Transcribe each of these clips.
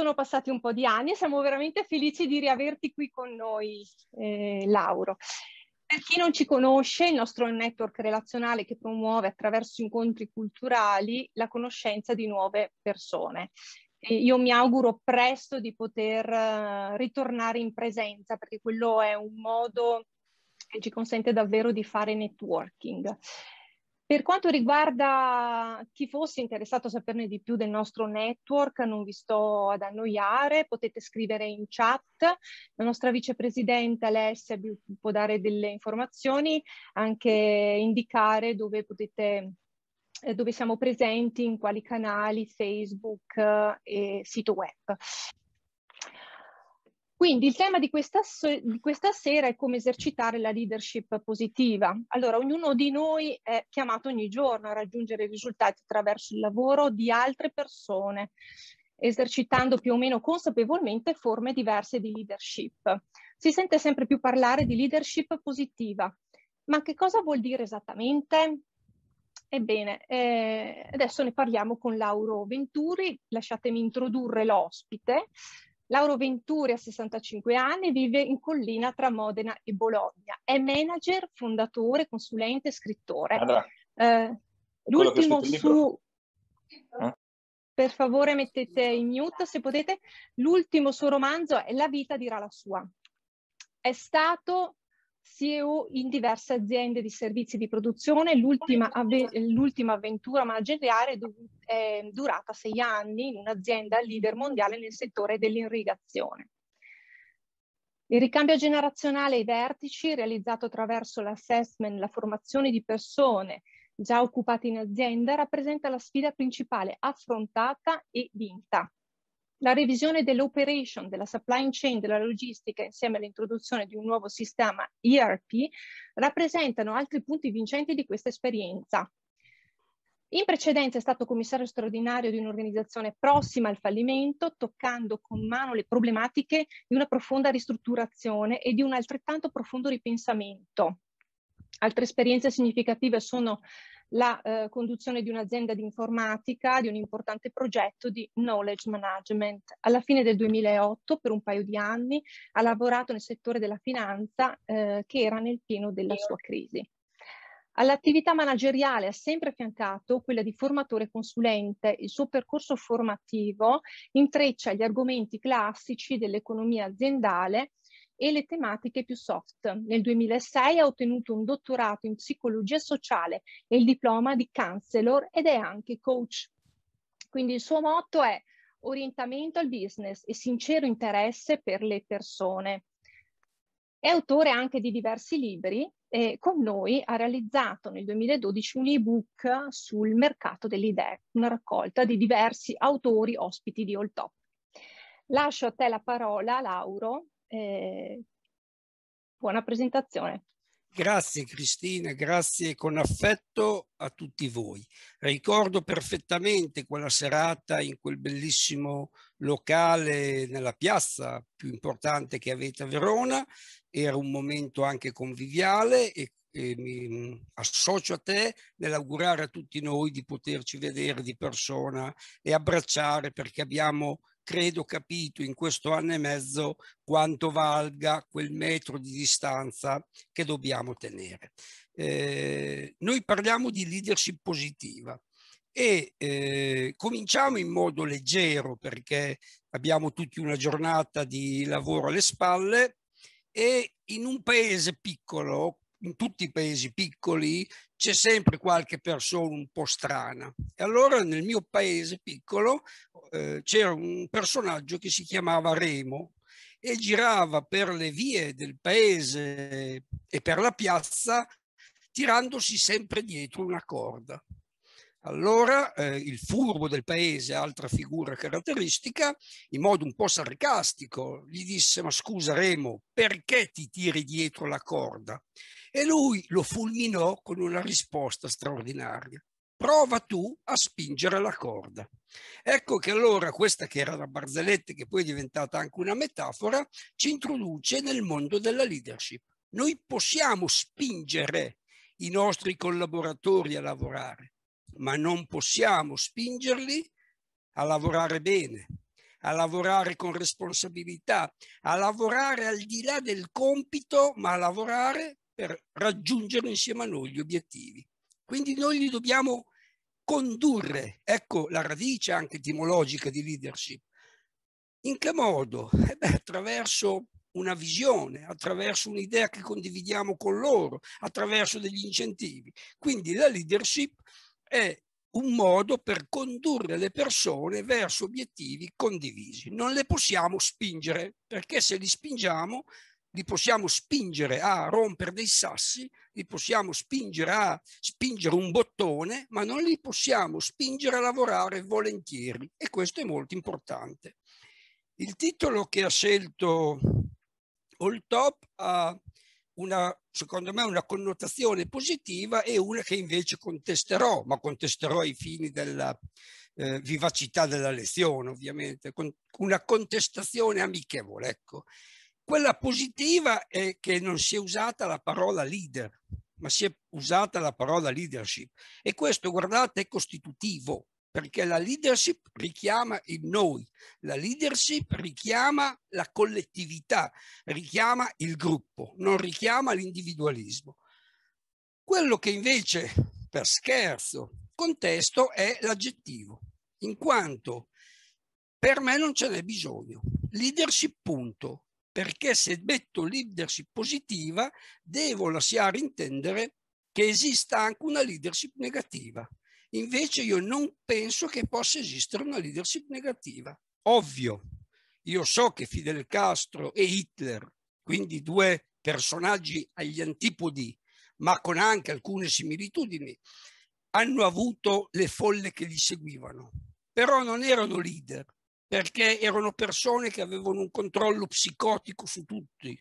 sono passati un po' di anni e siamo veramente felici di riaverti qui con noi, eh, Lauro. Per chi non ci conosce, il nostro network relazionale che promuove attraverso incontri culturali la conoscenza di nuove persone. E io mi auguro presto di poter eh, ritornare in presenza perché quello è un modo che ci consente davvero di fare networking. Per quanto riguarda chi fosse interessato a saperne di più del nostro network, non vi sto ad annoiare, potete scrivere in chat. La nostra vicepresidente Alessia vi può dare delle informazioni, anche indicare dove potete eh, dove siamo presenti, in quali canali, Facebook eh, e sito web. Quindi il tema di questa, di questa, sera è come esercitare la leadership positiva. Allora, ognuno di noi è chiamato ogni giorno a raggiungere risultati attraverso il lavoro di altre persone, esercitando più o meno consapevolmente forme diverse di leadership. Si sente sempre più parlare di leadership positiva. Ma che cosa vuol dire esattamente? Ebbene, eh, adesso ne parliamo con Lauro Venturi, lasciatemi introdurre l'ospite. Lauro Venturi, ha 65 anni, e vive in collina tra Modena e Bologna. È manager, fondatore, consulente e scrittore. Allora, eh, l'ultimo su... Eh? Per favore mettete in mute se potete. L'ultimo suo romanzo è La vita dirà la sua. È stato CEO in diverse aziende di servizi di produzione, l'ultima, avve- l'ultima avventura manageriale è, è durata sei anni in un'azienda leader mondiale nel settore dell'irrigazione. Il ricambio generazionale ai vertici, realizzato attraverso l'assessment, la formazione di persone già occupate in azienda, rappresenta la sfida principale affrontata e vinta la revisione dell'operation, della supply chain, della logistica, insieme all'introduzione di un nuovo sistema ERP, rappresentano altri punti vincenti di questa esperienza. In precedenza è stato commissario straordinario di un'organizzazione prossima al fallimento, toccando con mano le problematiche di una profonda ristrutturazione e di un altrettanto profondo ripensamento. Altre esperienze significative sono la eh, conduzione di un'azienda di informatica, di un importante progetto di knowledge management. Alla fine del 2008, per un paio di anni, ha lavorato nel settore della finanza eh, che era nel pieno della sua crisi. All'attività manageriale ha sempre affiancato quella di formatore consulente. Il suo percorso formativo intreccia gli argomenti classici dell'economia aziendale e le tematiche più soft. Nel 2006 ha ottenuto un dottorato in psicologia sociale e il diploma di counselor ed è anche coach. Quindi il suo motto è orientamento al business e sincero interesse per le persone. È autore anche di diversi libri e con noi ha realizzato nel 2012 un ebook sul mercato delle idee, una raccolta di diversi autori ospiti di All Top. Lascio a te la parola, Lauro, eh, buona presentazione. Grazie Cristina, grazie con affetto a tutti voi. Ricordo perfettamente quella serata in quel bellissimo locale nella piazza più importante che avete a Verona, era un momento anche conviviale e, e mi mm, associo a te nell'augurare a tutti noi di poterci vedere di persona e abbracciare perché abbiamo credo capito in questo anno e mezzo quanto valga quel metro di distanza che dobbiamo tenere. Eh, noi parliamo di leadership positiva e eh, cominciamo in modo leggero perché abbiamo tutti una giornata di lavoro alle spalle e in un paese piccolo in tutti i paesi piccoli c'è sempre qualche persona un po' strana. E allora nel mio paese piccolo eh, c'era un personaggio che si chiamava Remo e girava per le vie del paese e per la piazza tirandosi sempre dietro una corda. Allora eh, il furbo del paese, altra figura caratteristica, in modo un po' sarcastico, gli disse ma scusa Remo, perché ti tiri dietro la corda? E lui lo fulminò con una risposta straordinaria. Prova tu a spingere la corda. Ecco che allora questa che era la barzelletta che poi è diventata anche una metafora, ci introduce nel mondo della leadership. Noi possiamo spingere i nostri collaboratori a lavorare ma non possiamo spingerli a lavorare bene, a lavorare con responsabilità, a lavorare al di là del compito, ma a lavorare per raggiungere insieme a noi gli obiettivi. Quindi noi li dobbiamo condurre, ecco la radice anche etimologica di leadership. In che modo? Eh beh, attraverso una visione, attraverso un'idea che condividiamo con loro, attraverso degli incentivi. Quindi la leadership è un modo per condurre le persone verso obiettivi condivisi. Non le possiamo spingere, perché se li spingiamo, li possiamo spingere a rompere dei sassi, li possiamo spingere a spingere un bottone, ma non li possiamo spingere a lavorare volentieri e questo è molto importante. Il titolo che ha scelto All Top ha una secondo me una connotazione positiva e una che invece contesterò, ma contesterò ai fini della eh, vivacità della lezione ovviamente, con una contestazione amichevole. Ecco. Quella positiva è che non si è usata la parola leader, ma si è usata la parola leadership e questo, guardate, è costitutivo perché la leadership richiama il noi, la leadership richiama la collettività, richiama il gruppo, non richiama l'individualismo. Quello che invece, per scherzo, contesto è l'aggettivo, in quanto per me non ce n'è bisogno. Leadership punto, perché se metto leadership positiva devo lasciare intendere che esista anche una leadership negativa. Invece io non penso che possa esistere una leadership negativa. Ovvio, io so che Fidel Castro e Hitler, quindi due personaggi agli antipodi, ma con anche alcune similitudini, hanno avuto le folle che li seguivano, però non erano leader perché erano persone che avevano un controllo psicotico su tutti.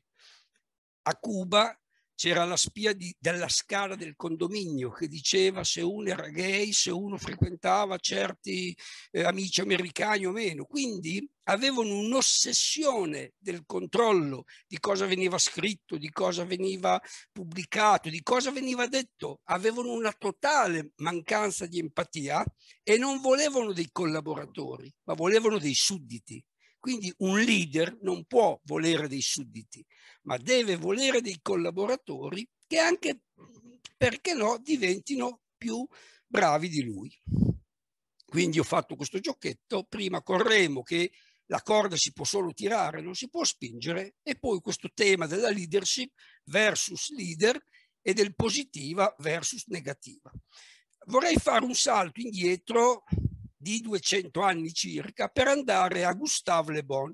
A Cuba c'era la spia di, della scala del condominio che diceva se uno era gay, se uno frequentava certi eh, amici americani o meno. Quindi avevano un'ossessione del controllo di cosa veniva scritto, di cosa veniva pubblicato, di cosa veniva detto. Avevano una totale mancanza di empatia e non volevano dei collaboratori, ma volevano dei sudditi. Quindi un leader non può volere dei sudditi, ma deve volere dei collaboratori che anche, perché no, diventino più bravi di lui. Quindi ho fatto questo giochetto, prima corremo che la corda si può solo tirare, non si può spingere, e poi questo tema della leadership versus leader e del positiva versus negativa. Vorrei fare un salto indietro di 200 anni circa per andare a Gustave Le Bon,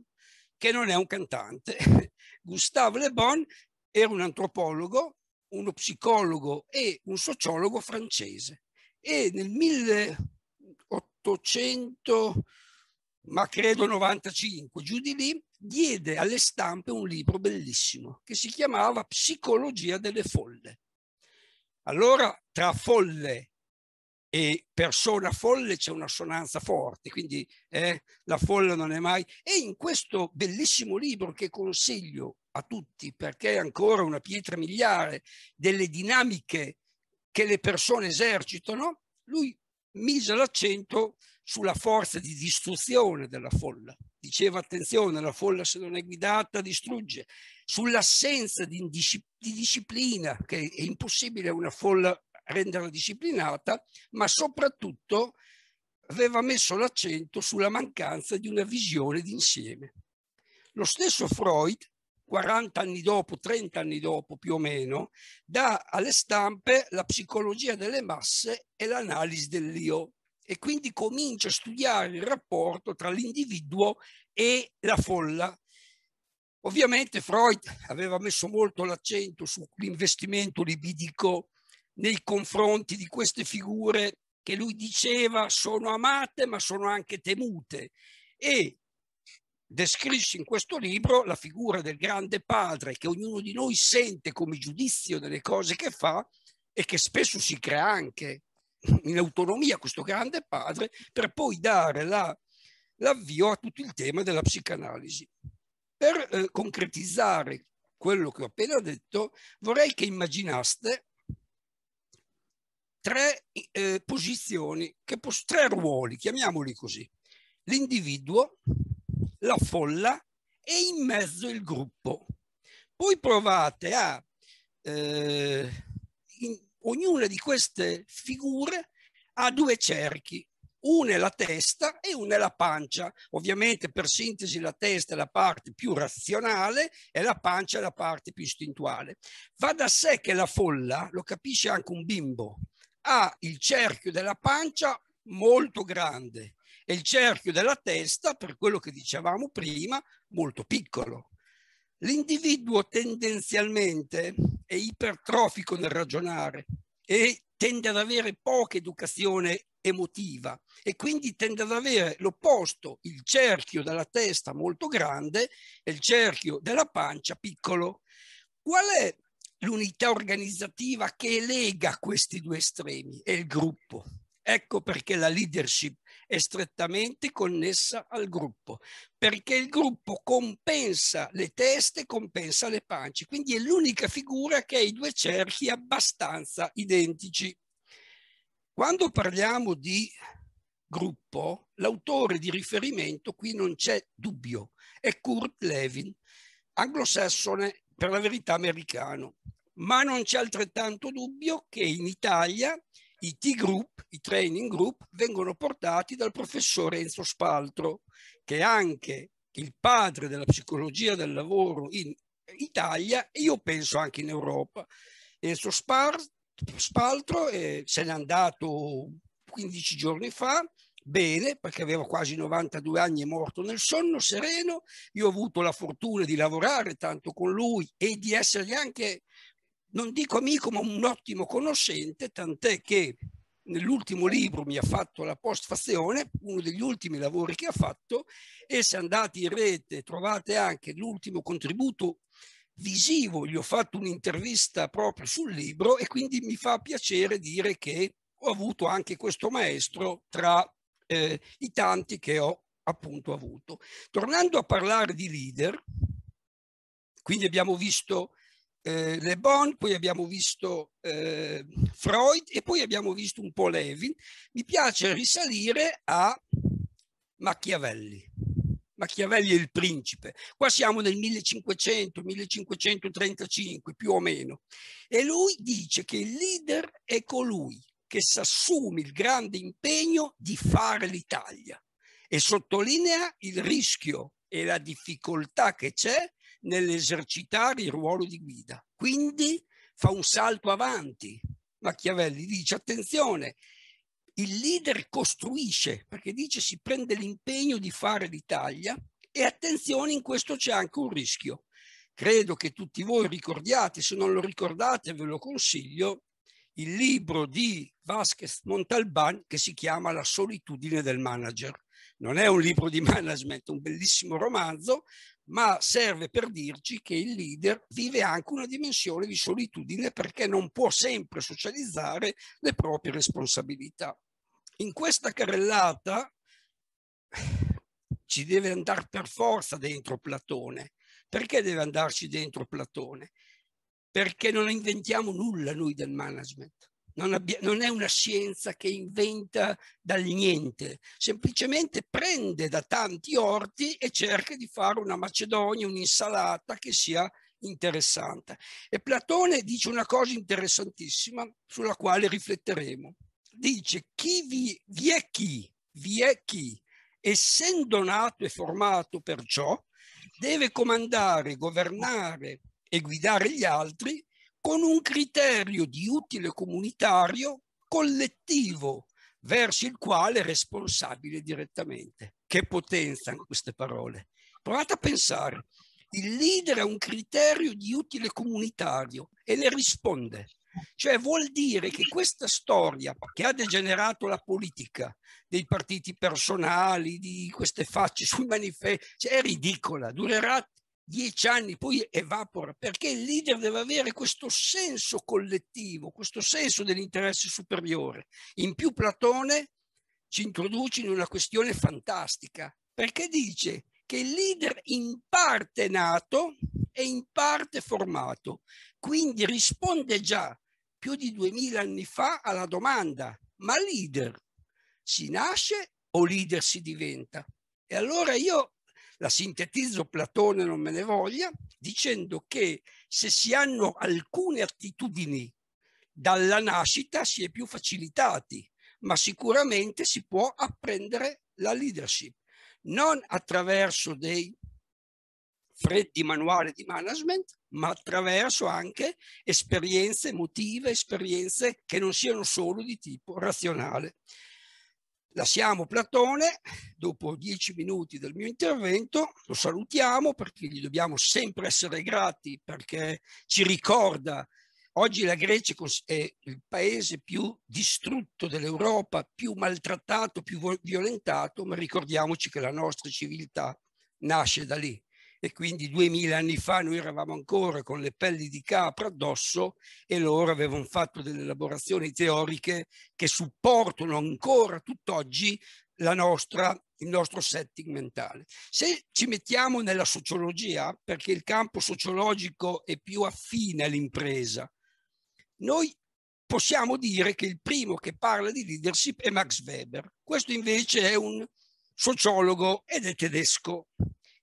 che non è un cantante. Gustave Le Bon era un antropologo, uno psicologo e un sociologo francese e nel 1800 ma credo 95, giù di lì, diede alle stampe un libro bellissimo che si chiamava Psicologia delle folle. Allora, tra folle e persona folle c'è un'assonanza forte, quindi eh, la folla non è mai. E in questo bellissimo libro che consiglio a tutti, perché è ancora una pietra miliare delle dinamiche che le persone esercitano, lui mise l'accento sulla forza di distruzione della folla. Diceva attenzione, la folla se non è guidata distrugge, sull'assenza di, di disciplina, che è impossibile una folla renderla disciplinata, ma soprattutto aveva messo l'accento sulla mancanza di una visione d'insieme. Lo stesso Freud, 40 anni dopo, 30 anni dopo più o meno, dà alle stampe la psicologia delle masse e l'analisi dell'io e quindi comincia a studiare il rapporto tra l'individuo e la folla. Ovviamente Freud aveva messo molto l'accento sull'investimento libidico nei confronti di queste figure che lui diceva sono amate ma sono anche temute e descrisse in questo libro la figura del grande padre che ognuno di noi sente come giudizio delle cose che fa e che spesso si crea anche in autonomia questo grande padre per poi dare la, l'avvio a tutto il tema della psicanalisi. Per eh, concretizzare quello che ho appena detto vorrei che immaginaste tre eh, posizioni, pos tre ruoli, chiamiamoli così. L'individuo, la folla e in mezzo il gruppo. Poi provate a, eh, in, ognuna di queste figure ha due cerchi, una è la testa e una è la pancia. Ovviamente per sintesi la testa è la parte più razionale e la pancia è la parte più istintuale. Va da sé che la folla, lo capisce anche un bimbo, ha il cerchio della pancia molto grande e il cerchio della testa, per quello che dicevamo prima, molto piccolo. L'individuo tendenzialmente è ipertrofico nel ragionare e tende ad avere poca educazione emotiva e quindi tende ad avere l'opposto, il cerchio della testa molto grande e il cerchio della pancia piccolo. Qual è l'unità organizzativa che lega questi due estremi è il gruppo. Ecco perché la leadership è strettamente connessa al gruppo, perché il gruppo compensa le teste, compensa le panci, quindi è l'unica figura che ha i due cerchi abbastanza identici. Quando parliamo di gruppo, l'autore di riferimento qui non c'è dubbio, è Kurt Levin, anglosassone per la verità americano, ma non c'è altrettanto dubbio che in Italia i T-Group, i training group, vengono portati dal professore Enzo Spaltro, che è anche il padre della psicologia del lavoro in Italia e io penso anche in Europa. Enzo Spaltro eh, se n'è andato 15 giorni fa, bene perché avevo quasi 92 anni e morto nel sonno sereno. Io ho avuto la fortuna di lavorare tanto con lui e di essergli anche, non dico amico, ma un ottimo conoscente, tant'è che nell'ultimo libro mi ha fatto la postfazione, uno degli ultimi lavori che ha fatto, e se andate in rete trovate anche l'ultimo contributo visivo, gli ho fatto un'intervista proprio sul libro e quindi mi fa piacere dire che ho avuto anche questo maestro tra eh, i tanti che ho appunto avuto. Tornando a parlare di leader, quindi abbiamo visto eh, Le Bon, poi abbiamo visto eh, Freud e poi abbiamo visto un po' Levin, mi piace risalire a Machiavelli. Machiavelli è il principe. Qua siamo nel 1500-1535 più o meno. E lui dice che il leader è colui che si assume il grande impegno di fare l'Italia e sottolinea il rischio e la difficoltà che c'è nell'esercitare il ruolo di guida. Quindi fa un salto avanti. Machiavelli dice attenzione, il leader costruisce, perché dice si prende l'impegno di fare l'Italia e attenzione in questo c'è anche un rischio. Credo che tutti voi ricordiate, se non lo ricordate ve lo consiglio, il libro di Vasquez Montalban che si chiama La solitudine del manager. Non è un libro di management, è un bellissimo romanzo, ma serve per dirci che il leader vive anche una dimensione di solitudine perché non può sempre socializzare le proprie responsabilità. In questa carrellata ci deve andare per forza dentro Platone. Perché deve andarci dentro Platone? perché non inventiamo nulla noi del management. Non, abbia, non, è una scienza che inventa dal niente, semplicemente prende da tanti orti e cerca di fare una macedonia, un'insalata che sia interessante. E Platone dice una cosa interessantissima sulla quale rifletteremo. Dice chi vi, vi è chi, vi è chi, essendo nato e formato per ciò, deve comandare, governare, e guidare gli altri con un criterio di utile comunitario collettivo verso il quale è responsabile direttamente. Che potenza in queste parole. Provate a pensare, il leader ha un criterio di utile comunitario e le risponde. Cioè vuol dire che questa storia che ha degenerato la politica dei partiti personali, di queste facce sui manifesti, cioè è ridicola, durerà dieci anni poi evapora, perché il leader deve avere questo senso collettivo, questo senso dell'interesse superiore. In più Platone ci introduce in una questione fantastica, perché dice che il leader in parte nato e in parte formato, quindi risponde già più di duemila anni fa alla domanda, ma leader si nasce o leader si diventa? E allora io la sintetizzo, Platone non me ne voglia, dicendo che se si hanno alcune attitudini dalla nascita si è più facilitati, ma sicuramente si può apprendere la leadership, non attraverso dei freddi manuali di management, ma attraverso anche esperienze emotive, esperienze che non siano solo di tipo razionale. Lasciamo Platone, dopo dieci minuti del mio intervento, lo salutiamo perché gli dobbiamo sempre essere grati perché ci ricorda Oggi la Grecia è il paese più distrutto dell'Europa, più maltrattato, più violentato, ma ricordiamoci che la nostra civiltà nasce da lì e quindi duemila anni fa noi eravamo ancora con le pelli di capra addosso e loro avevano fatto delle elaborazioni teoriche che supportano ancora tutt'oggi la nostra, il nostro setting mentale. Se ci mettiamo nella sociologia, perché il campo sociologico è più affine all'impresa, noi possiamo dire che il primo che parla di leadership è Max Weber. Questo invece è un sociologo ed è tedesco.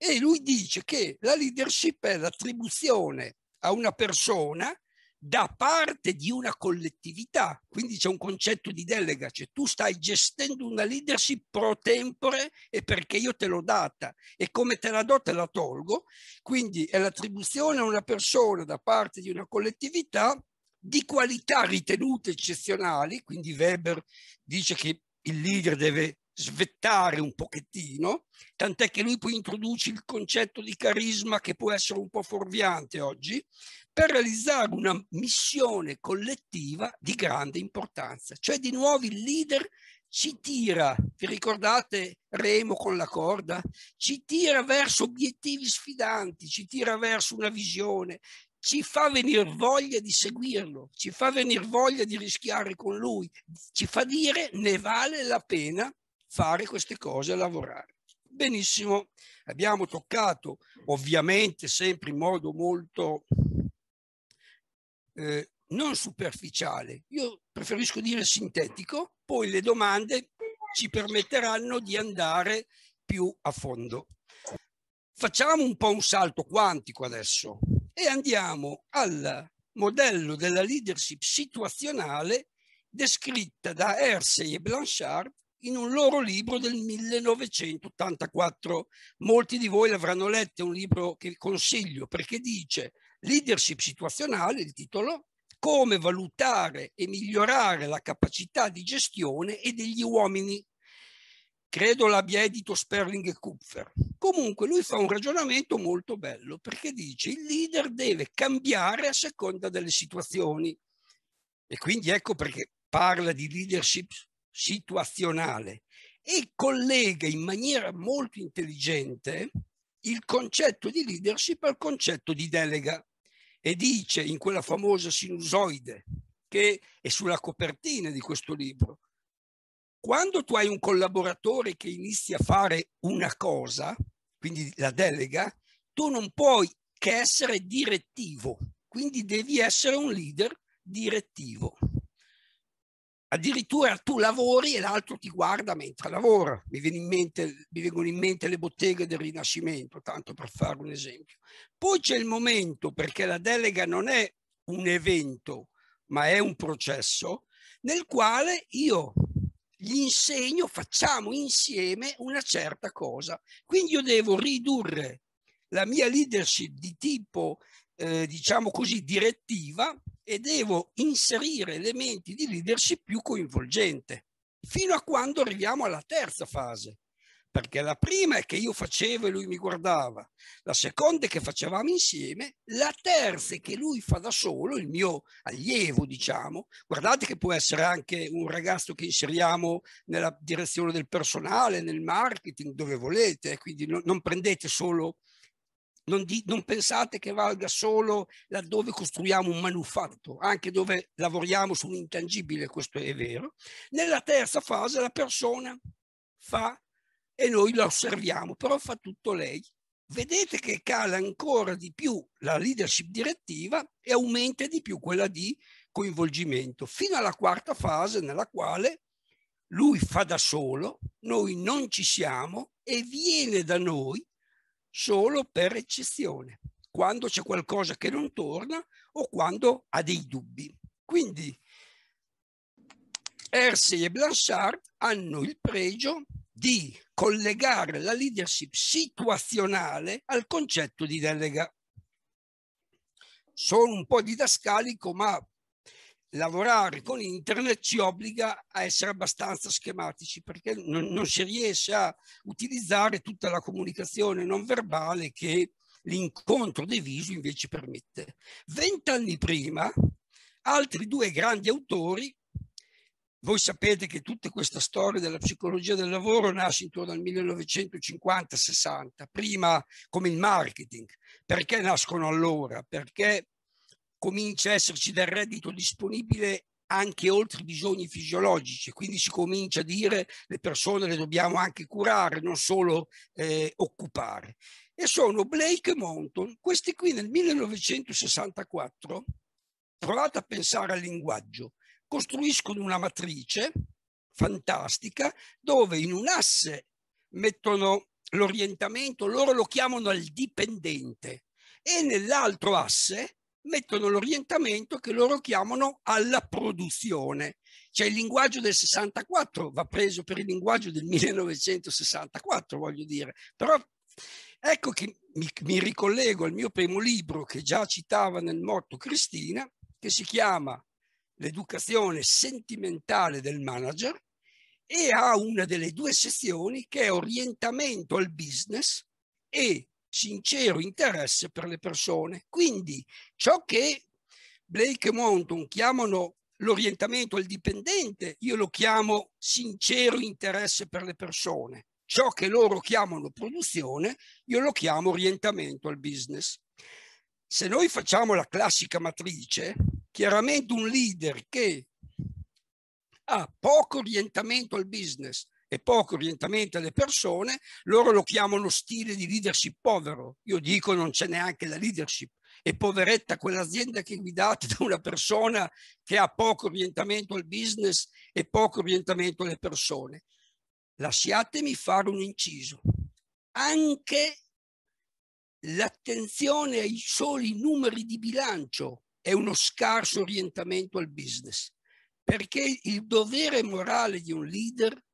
E lui dice che la leadership è l'attribuzione a una persona da parte di una collettività. Quindi c'è un concetto di delega, cioè tu stai gestendo una leadership pro tempore e perché io te l'ho data e come te la do te la tolgo. Quindi è l'attribuzione a una persona da parte di una collettività di qualità ritenute eccezionali, quindi Weber dice che il leader deve svettare un pochettino, tant'è che lui poi introduce il concetto di carisma che può essere un po' fuorviante oggi, per realizzare una missione collettiva di grande importanza, cioè di nuovo il leader ci tira, vi ricordate Remo con la corda? Ci tira verso obiettivi sfidanti, ci tira verso una visione, ci fa venire voglia di seguirlo, ci fa venire voglia di rischiare con lui, ci fa dire ne vale la pena fare queste cose e lavorare. Benissimo, abbiamo toccato ovviamente sempre in modo molto eh, non superficiale, io preferisco dire sintetico, poi le domande ci permetteranno di andare più a fondo. Facciamo un po' un salto quantico adesso e andiamo al modello della leadership situazionale descritta da Hersey e Blanchard in un loro libro del 1984. Molti di voi l'avranno letto, è un libro che consiglio perché dice Leadership situazionale, il titolo, come valutare e migliorare la capacità di gestione e degli uomini. Credo l'abbia edito Sperling e Kupfer. Comunque lui fa un ragionamento molto bello perché dice il leader deve cambiare a seconda delle situazioni. E quindi ecco perché parla di leadership situazionale e collega in maniera molto intelligente il concetto di leadership al concetto di delega e dice in quella famosa sinusoide che è sulla copertina di questo libro, quando tu hai un collaboratore che inizia a fare una cosa, quindi la delega, tu non puoi che essere direttivo, quindi devi essere un leader direttivo addirittura tu lavori e l'altro ti guarda mentre lavora. Mi, in mente, mi vengono in mente le botteghe del Rinascimento, tanto per fare un esempio. Poi c'è il momento, perché la delega non è un evento, ma è un processo, nel quale io gli insegno, facciamo insieme una certa cosa. Quindi io devo ridurre la mia leadership di tipo, eh, diciamo così, direttiva e devo inserire elementi di leadership più coinvolgente, fino a quando arriviamo alla terza fase. Perché la prima è che io facevo e lui mi guardava, la seconda è che facevamo insieme, la terza è che lui fa da solo, il mio allievo, diciamo. Guardate che può essere anche un ragazzo che inseriamo nella direzione del personale, nel marketing, dove volete, quindi non prendete solo non, di, non, pensate che valga solo laddove costruiamo un manufatto, anche dove lavoriamo su un intangibile, questo è vero. Nella terza fase la persona fa e noi la osserviamo, però fa tutto lei. Vedete che cala ancora di più la leadership direttiva e aumenta di più quella di coinvolgimento, fino alla quarta fase nella quale lui fa da solo, noi non ci siamo e viene da noi solo per eccezione, quando c'è qualcosa che non torna o quando ha dei dubbi. Quindi Hersey e Blanchard hanno il pregio di collegare la leadership situazionale al concetto di delega. Sono un po' didascalico, ma lavorare con internet ci obbliga a essere abbastanza schematici perché non, non si riesce a utilizzare tutta la comunicazione non verbale che l'incontro dei visi invece permette. Vent'anni prima altri due grandi autori voi sapete che tutta questa storia della psicologia del lavoro nasce intorno al 1950-60, prima come il marketing. Perché nascono allora? Perché comincia a esserci del reddito disponibile anche oltre i bisogni fisiologici, quindi si comincia a dire le persone le dobbiamo anche curare, non solo eh, occupare. E sono Blake e Monton, questi qui nel 1964, provate a pensare al linguaggio, costruiscono una matrice fantastica dove in un asse mettono l'orientamento, loro lo chiamano il dipendente e nell'altro asse mettono l'orientamento che loro chiamano alla produzione. Cioè il linguaggio del 64 va preso per il linguaggio del 1964, voglio dire. Però ecco che mi, mi ricollego al mio primo libro che già citava nel motto Cristina, che si chiama L'educazione sentimentale del manager e ha una delle due sezioni che è orientamento al business e sincero interesse per le persone. Quindi ciò che Blake e Mountain chiamano l'orientamento al dipendente, io lo chiamo sincero interesse per le persone. Ciò che loro chiamano produzione, io lo chiamo orientamento al business. Se noi facciamo la classica matrice, chiaramente un leader che ha poco orientamento al business, e poco orientamento alle persone, loro lo chiamano stile di leadership povero. Io dico non c'è neanche la leadership. E poveretta quell'azienda che è guidata da una persona che ha poco orientamento al business e poco orientamento alle persone. Lasciatemi fare un inciso. Anche l'attenzione ai soli numeri di bilancio è uno scarso orientamento al business, perché il dovere morale di un leader è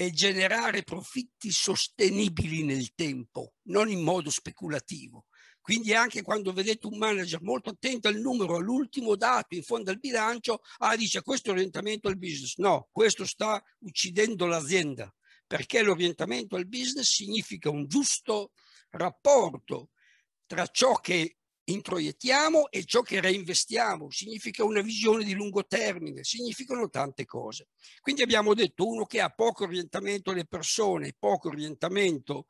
e generare profitti sostenibili nel tempo, non in modo speculativo. Quindi anche quando vedete un manager molto attento al numero, all'ultimo dato in fondo al bilancio, ah, dice questo orientamento al business. No, questo sta uccidendo l'azienda, perché l'orientamento al business significa un giusto rapporto tra ciò che introiettiamo e ciò che reinvestiamo, significa una visione di lungo termine, significano tante cose. Quindi abbiamo detto uno che ha poco orientamento alle persone, poco orientamento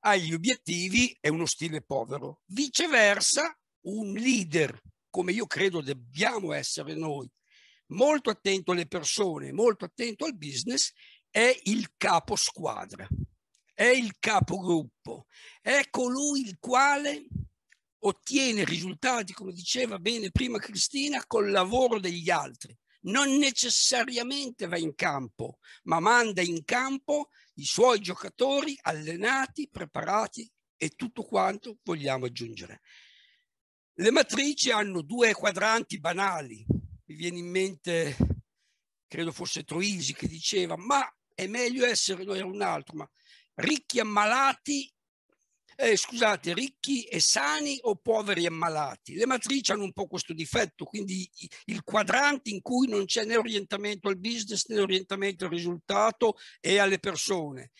agli obiettivi è uno stile povero. Viceversa, un leader, come io credo dobbiamo essere noi, molto attento alle persone, molto attento al business, è il capo squadra, è il capogruppo, è colui il quale ottiene risultati, come diceva bene prima Cristina, col lavoro degli altri. Non necessariamente va in campo, ma manda in campo i suoi giocatori allenati, preparati e tutto quanto vogliamo aggiungere. Le matrici hanno due quadranti banali. Mi viene in mente, credo fosse Troisi che diceva, ma è meglio essere, noi era un altro, ma ricchi ammalati eh, scusate, ricchi e sani o poveri e malati. Le matrici hanno un po' questo difetto, quindi il quadrante in cui non c'è né orientamento al business né orientamento al risultato e alle persone.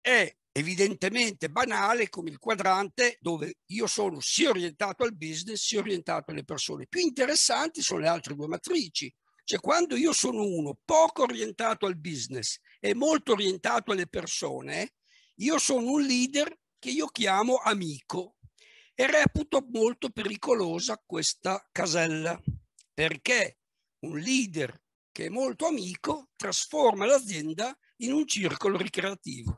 È evidentemente banale come il quadrante dove io sono sia orientato al business sia orientato alle persone. Più interessanti sono le altre due matrici. Cioè quando io sono uno poco orientato al business e molto orientato alle persone, io sono un leader che io chiamo amico e reputo molto pericolosa questa casella perché un leader che è molto amico trasforma l'azienda in un circolo ricreativo.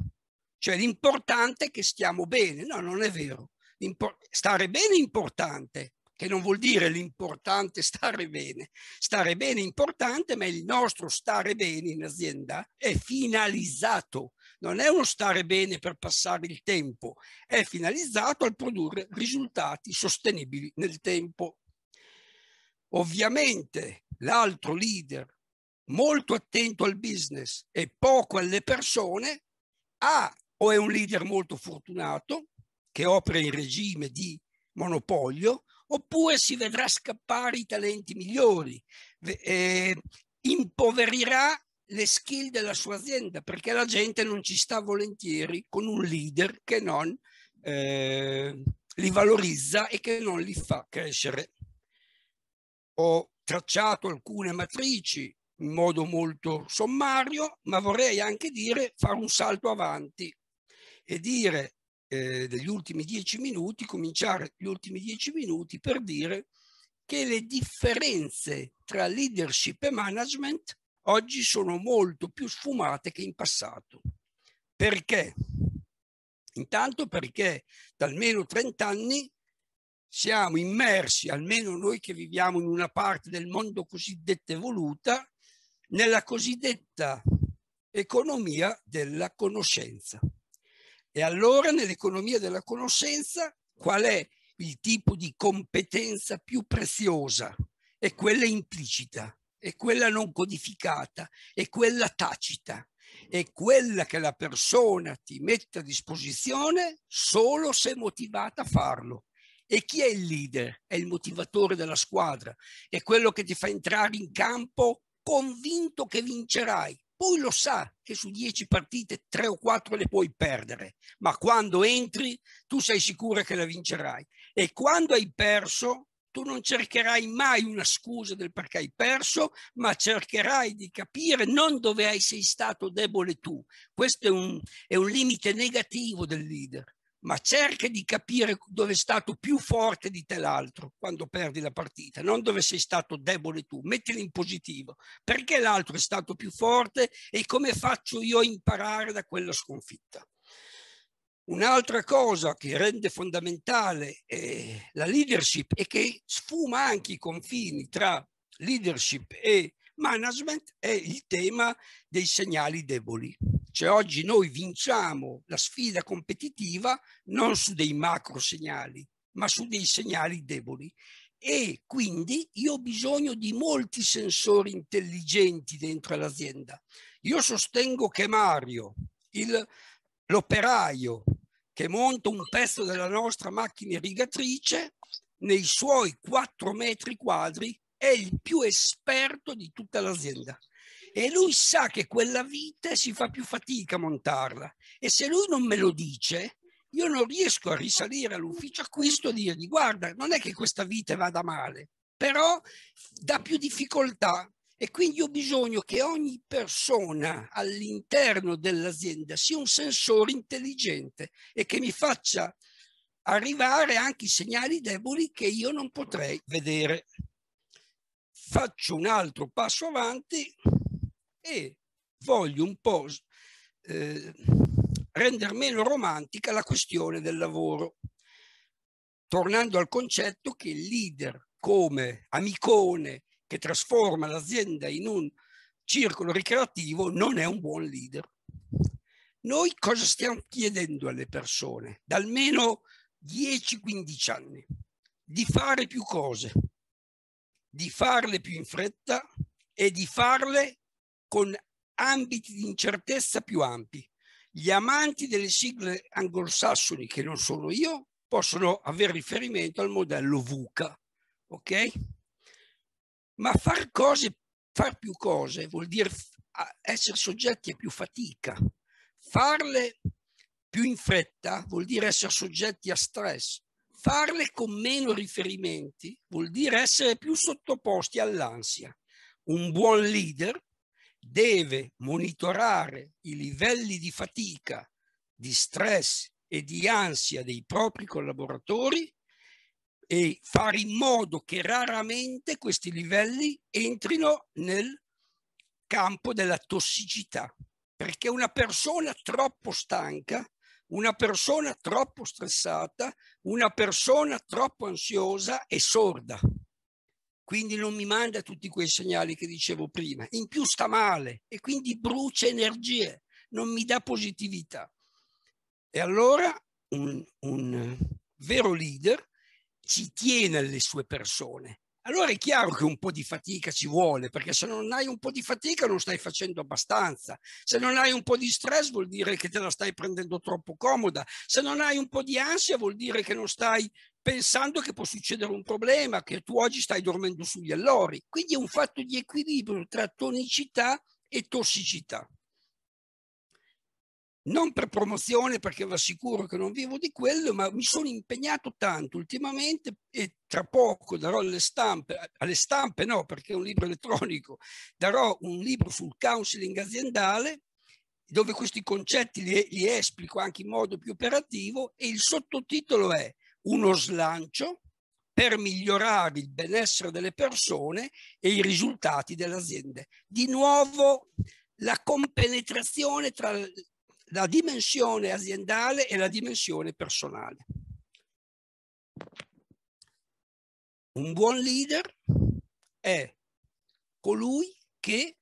Cioè l'importante è che stiamo bene. No, non è vero. Impor stare bene è importante, che non vuol dire l'importante stare bene. Stare bene è importante, ma il nostro stare bene in azienda è finalizzato non è uno stare bene per passare il tempo, è finalizzato al produrre risultati sostenibili nel tempo. Ovviamente l'altro leader, molto attento al business e poco alle persone, ha o è un leader molto fortunato che opera in regime di monopolio, oppure si vedrà scappare i talenti migliori, eh, impoverirà le skill della sua azienda, perché la gente non ci sta volentieri con un leader che non eh, li valorizza e che non li fa crescere. Ho tracciato alcune matrici in modo molto sommario, ma vorrei anche dire fare un salto avanti e dire eh, degli ultimi dieci minuti, cominciare gli ultimi dieci minuti per dire che le differenze tra leadership e management oggi sono molto più sfumate che in passato. Perché? Intanto perché da almeno 30 anni siamo immersi, almeno noi che viviamo in una parte del mondo cosiddetta evoluta, nella cosiddetta economia della conoscenza. E allora nell'economia della conoscenza qual è il tipo di competenza più preziosa? È quella implicita, è quella non codificata, è quella tacita, è quella che la persona ti mette a disposizione solo se è motivata a farlo. E chi è il leader? È il motivatore della squadra, è quello che ti fa entrare in campo convinto che vincerai. Poi lo sa che su dieci partite tre o quattro le puoi perdere, ma quando entri tu sei sicuro che la vincerai. E quando hai perso, tu non cercherai mai una scusa del perché hai perso, ma cercherai di capire non dove sei stato debole tu. Questo è un, è un limite negativo del leader, ma cerca di capire dove è stato più forte di te l'altro quando perdi la partita, non dove sei stato debole tu. Mettili in positivo. Perché l'altro è stato più forte e come faccio io a imparare da quella sconfitta? Un'altra cosa che rende fondamentale eh, la leadership e che sfuma anche i confini tra leadership e management è il tema dei segnali deboli. Cioè oggi noi vinciamo la sfida competitiva non su dei macro segnali, ma su dei segnali deboli. E quindi io ho bisogno di molti sensori intelligenti dentro l'azienda. Io sostengo che Mario, il l'operaio che monta un pezzo della nostra macchina irrigatrice, nei suoi 4 metri quadri, è il più esperto di tutta l'azienda. E lui sa che quella vite si fa più fatica a montarla. E se lui non me lo dice, io non riesco a risalire all'ufficio acquisto e dirgli guarda, non è che questa vite vada male, però dà più difficoltà e quindi ho bisogno che ogni persona all'interno dell'azienda sia un sensore intelligente e che mi faccia arrivare anche i segnali deboli che io non potrei vedere. Faccio un altro passo avanti e voglio un po' eh, rendere meno romantica la questione del lavoro, tornando al concetto che il leader come amicone che trasforma l'azienda in un circolo ricreativo non è un buon leader. Noi cosa stiamo chiedendo alle persone? Da almeno 10-15 anni di fare più cose, di farle più in fretta e di farle con ambiti di incertezza più ampi. Gli amanti delle sigle anglosassoni, che non sono io, possono avere riferimento al modello VUCA, ok? ma far cose, far più cose vuol dire essere soggetti a più fatica, farle più in fretta vuol dire essere soggetti a stress, farle con meno riferimenti vuol dire essere più sottoposti all'ansia. Un buon leader deve monitorare i livelli di fatica, di stress e di ansia dei propri collaboratori e fare in modo che raramente questi livelli entrino nel campo della tossicità, perché una persona troppo stanca, una persona troppo stressata, una persona troppo ansiosa è sorda. Quindi non mi manda tutti quei segnali che dicevo prima. In più sta male e quindi brucia energie, non mi dà positività. E allora un, un vero leader ci tiene alle sue persone. Allora è chiaro che un po' di fatica ci vuole, perché se non hai un po' di fatica non stai facendo abbastanza, se non hai un po' di stress vuol dire che te la stai prendendo troppo comoda, se non hai un po' di ansia vuol dire che non stai pensando che può succedere un problema, che tu oggi stai dormendo sugli allori. Quindi è un fatto di equilibrio tra tonicità e tossicità non per promozione perché vi assicuro che non vivo di quello, ma mi sono impegnato tanto ultimamente e tra poco darò alle stampe, alle stampe no perché è un libro elettronico, darò un libro sul counseling aziendale dove questi concetti li, li esplico anche in modo più operativo e il sottotitolo è uno slancio per migliorare il benessere delle persone e i risultati delle aziende. Di nuovo la compenetrazione tra la dimensione aziendale e la dimensione personale. Un buon leader è colui che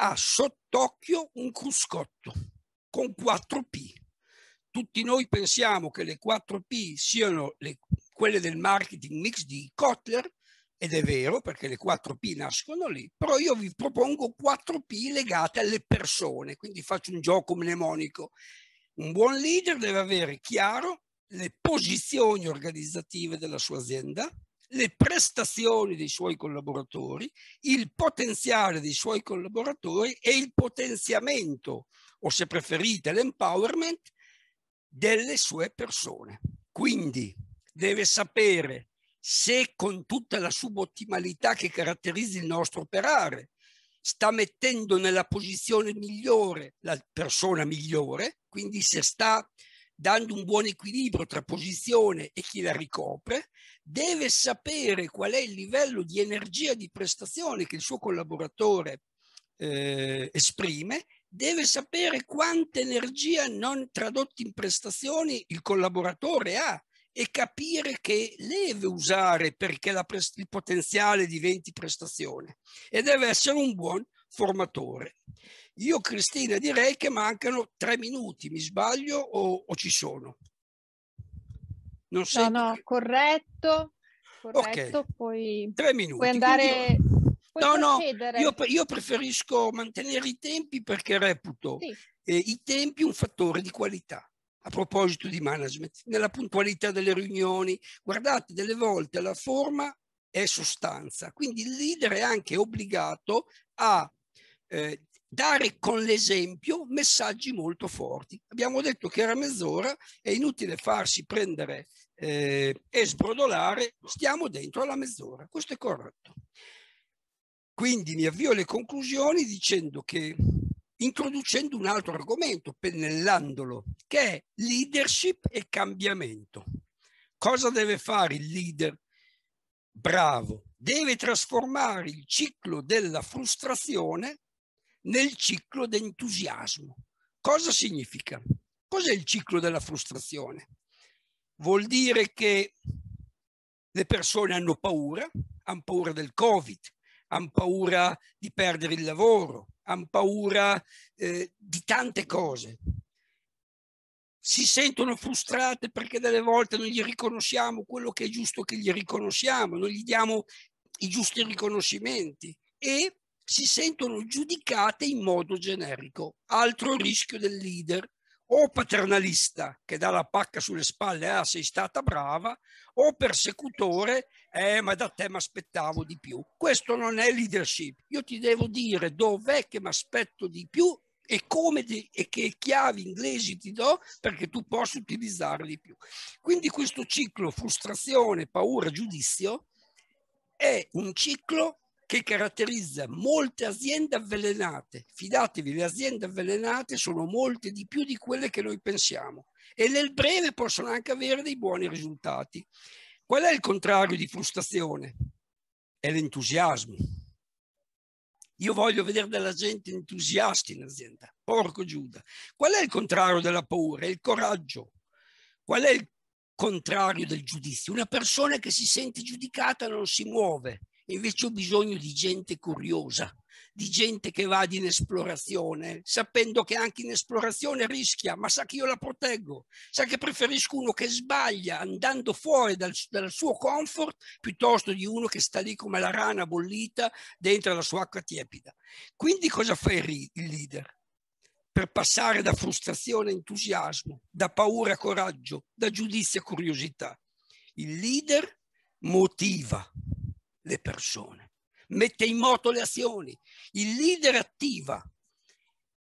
ha sott'occhio un cruscotto con 4P. Tutti noi pensiamo che le 4P siano le, quelle del marketing mix di Kotler, ed è vero perché le 4P nascono lì, però io vi propongo 4P legate alle persone, quindi faccio un gioco mnemonico. Un buon leader deve avere chiaro le posizioni organizzative della sua azienda, le prestazioni dei suoi collaboratori, il potenziale dei suoi collaboratori e il potenziamento, o se preferite l'empowerment, delle sue persone. Quindi deve sapere se con tutta la subottimalità che caratterizza il nostro operare sta mettendo nella posizione migliore la persona migliore, quindi se sta dando un buon equilibrio tra posizione e chi la ricopre, deve sapere qual è il livello di energia di prestazione che il suo collaboratore eh, esprime, deve sapere quanta energia non tradotta in prestazioni il collaboratore ha e capire che deve usare perché il potenziale diventi prestazione e deve essere un buon formatore. Io Cristina direi che mancano tre minuti, mi sbaglio o, o ci sono? Non so. No, no, corretto, corretto, okay. poi tre minuti. puoi andare... no, no, io, io, preferisco mantenere i tempi perché reputo sì. eh, i tempi un fattore di qualità a proposito di management, nella puntualità delle riunioni. Guardate, delle volte la forma è sostanza, quindi il leader è anche obbligato a eh, dare con l'esempio messaggi molto forti. Abbiamo detto che era mezz'ora, è inutile farsi prendere eh, e sbrodolare, stiamo dentro alla mezz'ora, questo è corretto. Quindi mi avvio alle conclusioni dicendo che introducendo un altro argomento, pennellandolo, che è leadership e cambiamento. Cosa deve fare il leader bravo? Deve trasformare il ciclo della frustrazione nel ciclo d'entusiasmo. Cosa significa? Cos'è il ciclo della frustrazione? Vuol dire che le persone hanno paura, hanno paura del Covid, hanno paura di perdere il lavoro, hanno paura eh, di tante cose. Si sentono frustrate perché delle volte non gli riconosciamo quello che è giusto che gli riconosciamo, non gli diamo i giusti riconoscimenti e si sentono giudicate in modo generico. Altro rischio del leader o paternalista che dà la pacca sulle spalle, ah sei stata brava, o persecutore eh, ma da te mi aspettavo di più. Questo non è leadership. Io ti devo dire dov'è che mi aspetto di più e come ti, e che chiavi inglesi ti do perché tu possa utilizzare di più. Quindi questo ciclo frustrazione, paura, giudizio è un ciclo che caratterizza molte aziende avvelenate. Fidatevi, le aziende avvelenate sono molte di più di quelle che noi pensiamo e nel breve possono anche avere dei buoni risultati. Qual è il contrario di frustrazione? È l'entusiasmo. Io voglio vedere della gente entusiasta in azienda. Porco Giuda. Qual è il contrario della paura? È il coraggio. Qual è il contrario del giudizio? Una persona che si sente giudicata non si muove. Invece ho bisogno di gente curiosa, di gente che va in esplorazione, sapendo che anche in esplorazione rischia, ma sa che io la proteggo, sa che preferisco uno che sbaglia andando fuori dal, dal suo comfort piuttosto di uno che sta lì come la rana bollita dentro la sua acqua tiepida. Quindi cosa fa il, il leader? Per passare da frustrazione a entusiasmo, da paura a coraggio, da giudizio a curiosità. Il leader motiva le persone mette in moto le azioni, il leader attiva,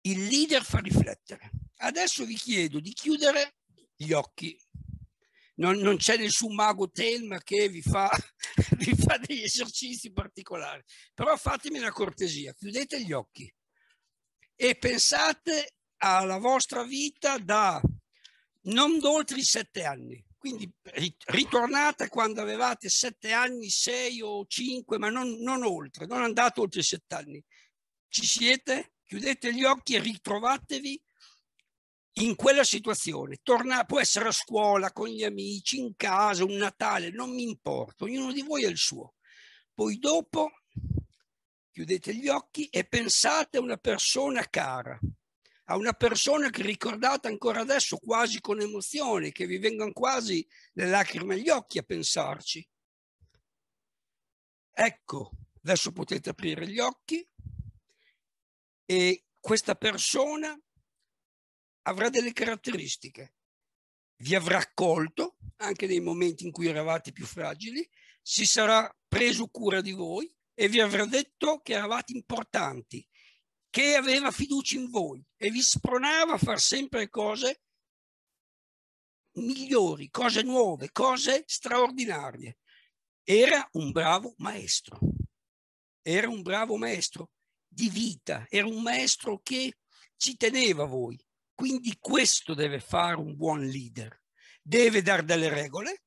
il leader fa riflettere. Adesso vi chiedo di chiudere gli occhi. Non, non c'è nessun mago Telma che vi fa, vi fa degli esercizi particolari, però fatemi una cortesia, chiudete gli occhi e pensate alla vostra vita da non oltre i sette anni. Quindi ritornate quando avevate sette anni, sei o cinque, ma non, non oltre, non andate oltre i sette anni. Ci siete? Chiudete gli occhi e ritrovatevi in quella situazione. Torna, può essere a scuola, con gli amici, in casa, un Natale, non mi importa, ognuno di voi ha il suo. Poi dopo chiudete gli occhi e pensate a una persona cara, a una persona che ricordate ancora adesso quasi con emozione, che vi vengono quasi le lacrime agli occhi a pensarci. Ecco, adesso potete aprire gli occhi e questa persona avrà delle caratteristiche. Vi avrà accolto anche nei momenti in cui eravate più fragili, si sarà preso cura di voi e vi avrà detto che eravate importanti, che aveva fiducia in voi e vi spronava a fare sempre cose migliori, cose nuove, cose straordinarie. Era un bravo maestro, era un bravo maestro di vita, era un maestro che ci teneva a voi. Quindi questo deve fare un buon leader, deve dare delle regole,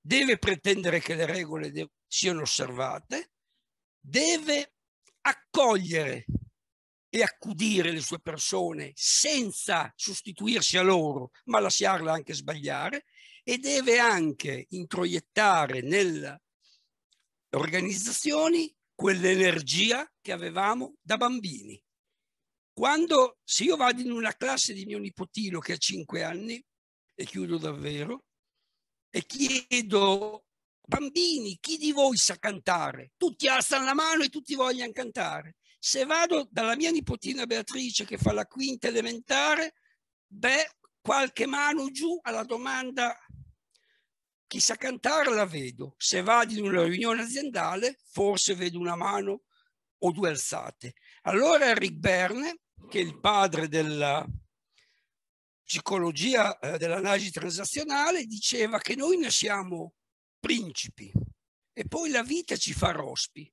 deve pretendere che le regole siano osservate, deve accogliere e accudire le sue persone senza sostituirsi a loro, ma lasciarle anche sbagliare, e deve anche introiettare nelle organizzazioni quell'energia che avevamo da bambini. Quando, se io vado in una classe di mio nipotino che ha 5 anni, e chiudo davvero, e chiedo, bambini, chi di voi sa cantare? Tutti alzano la mano e tutti vogliono cantare. Se vado dalla mia nipotina Beatrice che fa la quinta elementare, beh, qualche mano giù alla domanda chi sa cantare la vedo. Se vado in una riunione aziendale, forse vedo una mano o due alzate. Allora Rick Berne, che è il padre della psicologia eh, dell'analisi transazionale, diceva che noi nasciamo principi e poi la vita ci fa rospi.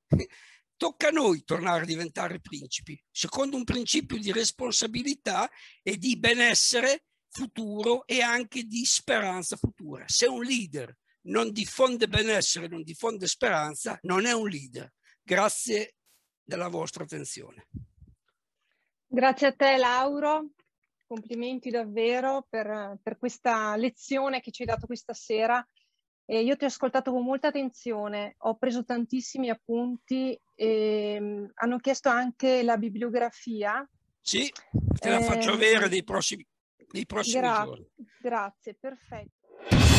Tocca a noi tornare a diventare principi, secondo un principio di responsabilità e di benessere futuro e anche di speranza futura. Se un leader non diffonde benessere, non diffonde speranza, non è un leader. Grazie della vostra attenzione. Grazie a te Lauro, complimenti davvero per, per questa lezione che ci hai dato questa sera e io ti ho ascoltato con molta attenzione, ho preso tantissimi appunti, e, ehm, hanno chiesto anche la bibliografia. Sì, te la eh, faccio ehm, avere nei prossimi, dei prossimi gra- giorni. Grazie, perfetto.